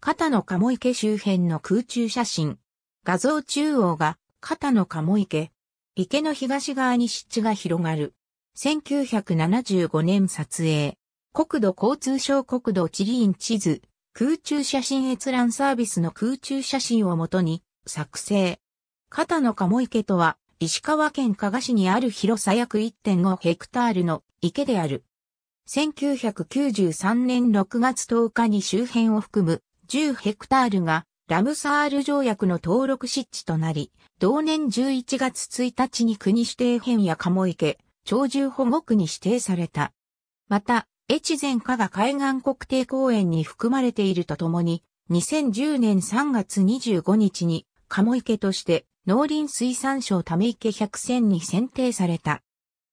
肩の鴨池周辺の空中写真。画像中央が肩の鴨池。池の東側に湿地が広がる。1975年撮影。国土交通省国土地理院地図。空中写真閲覧サービスの空中写真をもとに作成。肩の鴨池とは、石川県加賀市にある広さ約1.5ヘクタールの池である。1993年6月10日に周辺を含む10ヘクタールがラムサール条約の登録湿地となり、同年11月1日に国指定編や鴨池、鳥獣保護区に指定された。また、越前加賀海岸国定公園に含まれているとともに、2010年3月25日に、鴨池として農林水産省ため池100選に選定された。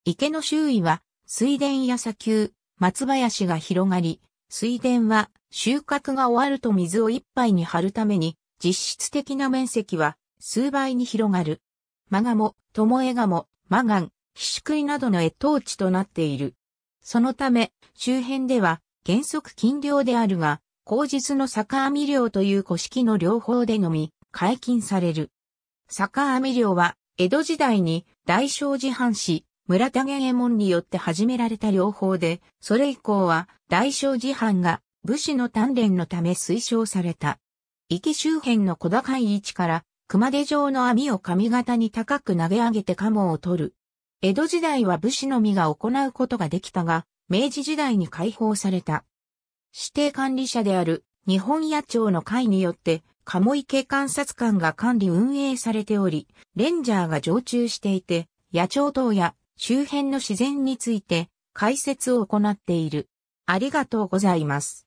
池の周囲は水田や砂丘、松林が広がり、水田は収穫が終わると水を一杯に張るために実質的な面積は数倍に広がる。マガモ、トモエガモ、マガン、ヒシクイなどの越冬地となっている。そのため周辺では原則禁漁であるが、後日の酒網漁という古式の両方でのみ解禁される。酒網漁は江戸時代に大正寺藩士村田玄右衛門によって始められた療法で、それ以降は大正寺藩が武士の鍛錬のため推奨された。池周辺の小高い位置から熊手状の網を髪型に高く投げ上げて鴨を取る。江戸時代は武士の身が行うことができたが、明治時代に解放された。指定管理者である日本野鳥の会によって、鴨池観察官が管理運営されており、レンジャーが常駐していて、野鳥等や周辺の自然について解説を行っている。ありがとうございます。